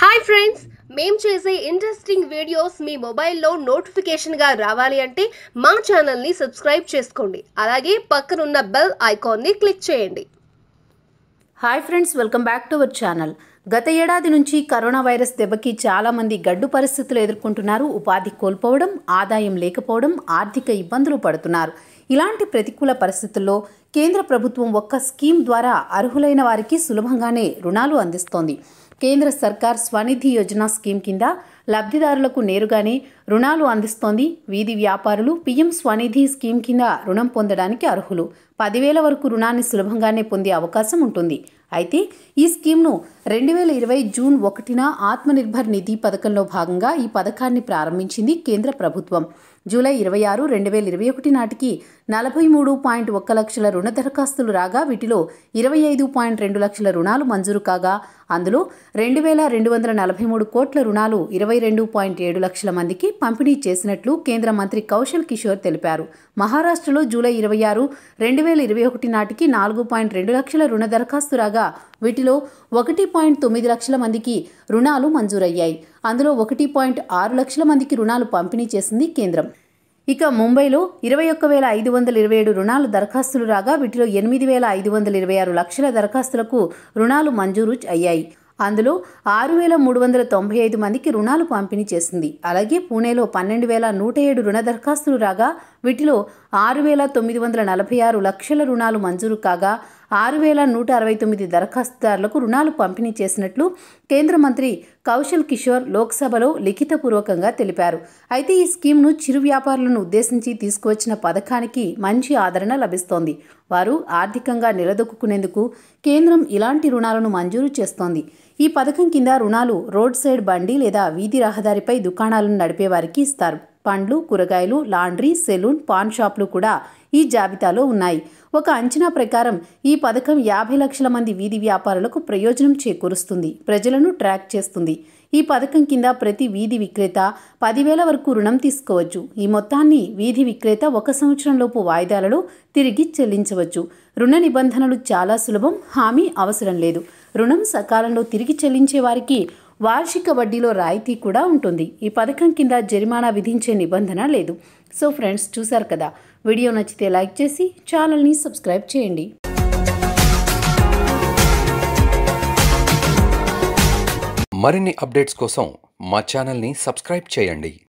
hi friends మేం చేసే interesting videos మీ మొబైల్లో నోటిఫికేషన్గా రావాలి అంటే మా ఛానల్ని సబ్స్క్రైబ్ చేసుకోండి అలాగే పక్కనున్న బెల్ ఐకాన్ని క్లిక్ చేయండి hi friends welcome back to our channel గత ఏడాది నుంచి కరోనా వైరస్ దెబ్బకి చాలామంది గడ్డు పరిస్థితులు ఎదుర్కొంటున్నారు ఉపాధి కోల్పోవడం ఆదాయం లేకపోవడం ఆర్థిక ఇబ్బందులు పడుతున్నారు ఇలాంటి ప్రతికూల పరిస్థితుల్లో కేంద్ర ప్రభుత్వం ఒక్క స్కీమ్ ద్వారా అర్హులైన వారికి సులభంగానే రుణాలు అందిస్తోంది కేంద్ర సర్కార్ స్వనిధి యోజన స్కీమ్ కింద లబ్ధిదారులకు నేరుగానే రుణాలు అందిస్తోంది వీధి వ్యాపారులు పిఎం స్వనిధి స్కీమ్ కింద రుణం పొందడానికి అర్హులు పదివేల వరకు రుణాన్ని సులభంగానే పొందే అవకాశం ఉంటుంది అయితే ఈ స్కీమ్ను రెండు వేల ఇరవై జూన్ ఒకటిన ఆత్మనిర్భర్ నిధి పథకంలో భాగంగా ఈ పథకాన్ని ప్రారంభించింది కేంద్ర ప్రభుత్వం జూలై ఇరవై ఆరు రెండు వేల ఇరవై ఒకటి నాటికి నలభై మూడు పాయింట్ ఒక్క లక్షల రుణ దరఖాస్తులు రాగా వీటిలో ఇరవై ఐదు పాయింట్ రెండు లక్షల రుణాలు మంజూరు కాగా అందులో రెండు వేల రెండు వందల నలభై మూడు కోట్ల రుణాలు ఇరవై రెండు పాయింట్ ఏడు లక్షల మందికి పంపిణీ చేసినట్లు కేంద్ర మంత్రి కౌశల్ కిషోర్ తెలిపారు మహారాష్ట్రలో జూలై ఇరవై ఆరు రెండు వేల ఇరవై ఒకటి నాటికి నాలుగు పాయింట్ రెండు లక్షల రుణ దరఖాస్తు రాగా వీటిలో ఒకటి పాయింట్ తొమ్మిది లక్షల మందికి రుణాలు మంజూరయ్యాయి అందులో ఒకటి పాయింట్ ఆరు లక్షల మందికి రుణాలు పంపిణీ చేసింది కేంద్రం ఇక ముంబైలో ఇరవై ఒక్క వేల ఐదు వందల ఇరవై ఏడు రుణాలు దరఖాస్తులు రాగా వీటిలో ఎనిమిది వేల ఐదు వందల ఇరవై ఆరు లక్షల దరఖాస్తులకు రుణాలు మంజూరు అయ్యాయి అందులో ఆరు వేల మూడు వందల తొంభై ఐదు మందికి రుణాలు పంపిణీ చేసింది అలాగే పూణేలో పన్నెండు వేల నూట ఏడు రుణ దరఖాస్తులు రాగా వీటిలో ఆరు వేల తొమ్మిది వందల నలభై ఆరు లక్షల రుణాలు మంజూరు కాగా ఆరు వేల నూట అరవై తొమ్మిది దరఖాస్తుదారులకు రుణాలు పంపిణీ చేసినట్లు కేంద్ర మంత్రి కౌశల్ కిషోర్ లోక్సభలో లిఖితపూర్వకంగా తెలిపారు అయితే ఈ స్కీమ్ను చిరు వ్యాపారులను ఉద్దేశించి తీసుకువచ్చిన పథకానికి మంచి ఆదరణ లభిస్తోంది వారు ఆర్థికంగా నిలదొక్కునేందుకు కేంద్రం ఇలాంటి రుణాలను మంజూరు చేస్తోంది ఈ పథకం కింద రుణాలు రోడ్ సైడ్ బండి లేదా వీధి రహదారిపై దుకాణాలను నడిపేవారికి ఇస్తారు పండ్లు కూరగాయలు లాండ్రీ సెలూన్ పాన్ షాపులు కూడా ఈ జాబితాలో ఉన్నాయి ఒక అంచనా ప్రకారం ఈ పథకం యాభై లక్షల మంది వీధి వ్యాపారులకు ప్రయోజనం చేకూరుస్తుంది ప్రజలను ట్రాక్ చేస్తుంది ఈ పథకం కింద ప్రతి వీధి విక్రేత పదివేల వరకు రుణం తీసుకోవచ్చు ఈ మొత్తాన్ని వీధి విక్రేత ఒక సంవత్సరంలోపు వాయిదాలలో తిరిగి చెల్లించవచ్చు రుణ నిబంధనలు చాలా సులభం హామీ అవసరం లేదు రుణం సకాలంలో తిరిగి చెల్లించే వారికి వార్షిక వడ్డీలో రాయితీ కూడా ఉంటుంది ఈ పథకం కింద జరిమానా విధించే నిబంధన లేదు సో ఫ్రెండ్స్ చూశారు కదా వీడియో నచ్చితే లైక్ చేసి ఛానల్ని సబ్స్క్రైబ్ చేయండి మరిన్ని అప్డేట్స్ కోసం మా ఛానల్ని సబ్స్క్రైబ్ చేయండి